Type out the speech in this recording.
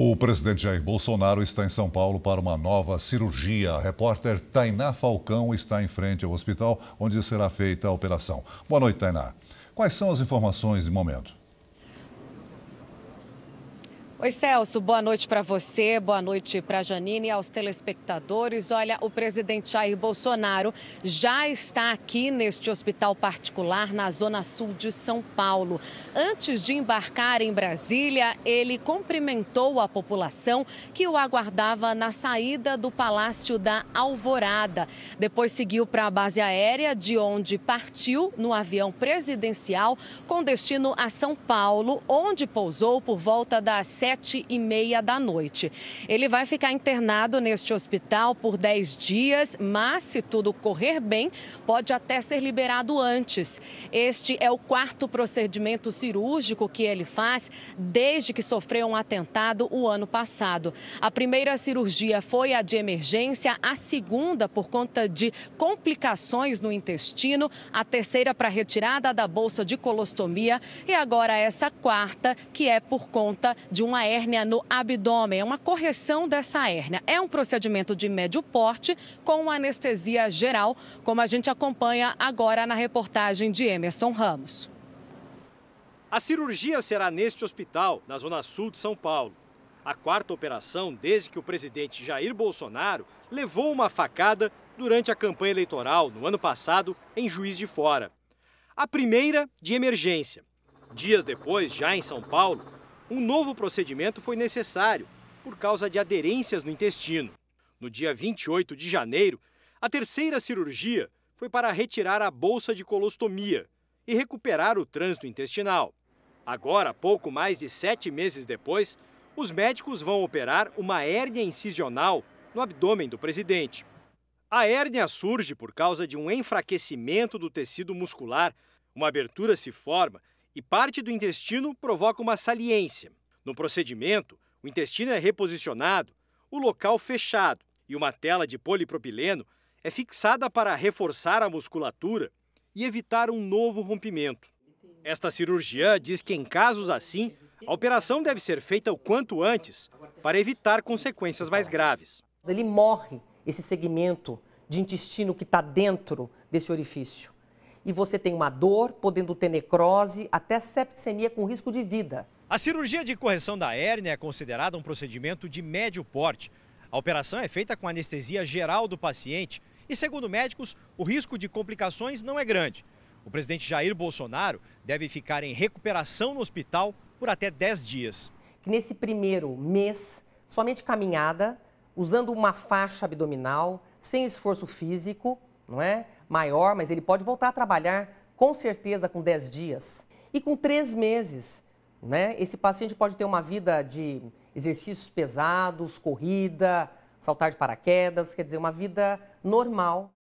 O presidente Jair Bolsonaro está em São Paulo para uma nova cirurgia. A repórter Tainá Falcão está em frente ao hospital onde será feita a operação. Boa noite, Tainá. Quais são as informações de momento? Oi, Celso, boa noite para você, boa noite para Janine e aos telespectadores. Olha, o presidente Jair Bolsonaro já está aqui neste hospital particular na zona sul de São Paulo. Antes de embarcar em Brasília, ele cumprimentou a população que o aguardava na saída do Palácio da Alvorada. Depois seguiu para a base aérea, de onde partiu no avião presidencial com destino a São Paulo, onde pousou por volta das sete e meia da noite. Ele vai ficar internado neste hospital por 10 dias, mas se tudo correr bem, pode até ser liberado antes. Este é o quarto procedimento cirúrgico que ele faz desde que sofreu um atentado o ano passado. A primeira cirurgia foi a de emergência, a segunda por conta de complicações no intestino, a terceira para retirada da bolsa de colostomia e agora essa quarta que é por conta de um uma hérnia no abdômen, é uma correção dessa hérnia. É um procedimento de médio porte com anestesia geral, como a gente acompanha agora na reportagem de Emerson Ramos. A cirurgia será neste hospital, na zona sul de São Paulo. A quarta operação desde que o presidente Jair Bolsonaro levou uma facada durante a campanha eleitoral no ano passado em Juiz de Fora. A primeira de emergência. Dias depois, já em São Paulo, um novo procedimento foi necessário por causa de aderências no intestino. No dia 28 de janeiro, a terceira cirurgia foi para retirar a bolsa de colostomia e recuperar o trânsito intestinal. Agora, pouco mais de sete meses depois, os médicos vão operar uma hérnia incisional no abdômen do presidente. A hérnia surge por causa de um enfraquecimento do tecido muscular, uma abertura se forma e parte do intestino provoca uma saliência. No procedimento, o intestino é reposicionado, o local fechado e uma tela de polipropileno é fixada para reforçar a musculatura e evitar um novo rompimento. Esta cirurgiã diz que, em casos assim, a operação deve ser feita o quanto antes para evitar consequências mais graves. Ele morre, esse segmento de intestino que está dentro desse orifício e você tem uma dor, podendo ter necrose, até septicemia com risco de vida. A cirurgia de correção da hérnia é considerada um procedimento de médio porte. A operação é feita com anestesia geral do paciente e, segundo médicos, o risco de complicações não é grande. O presidente Jair Bolsonaro deve ficar em recuperação no hospital por até 10 dias. nesse primeiro mês, somente caminhada, usando uma faixa abdominal, sem esforço físico, não é? maior, mas ele pode voltar a trabalhar com certeza com 10 dias. E com 3 meses, né, esse paciente pode ter uma vida de exercícios pesados, corrida, saltar de paraquedas, quer dizer, uma vida normal.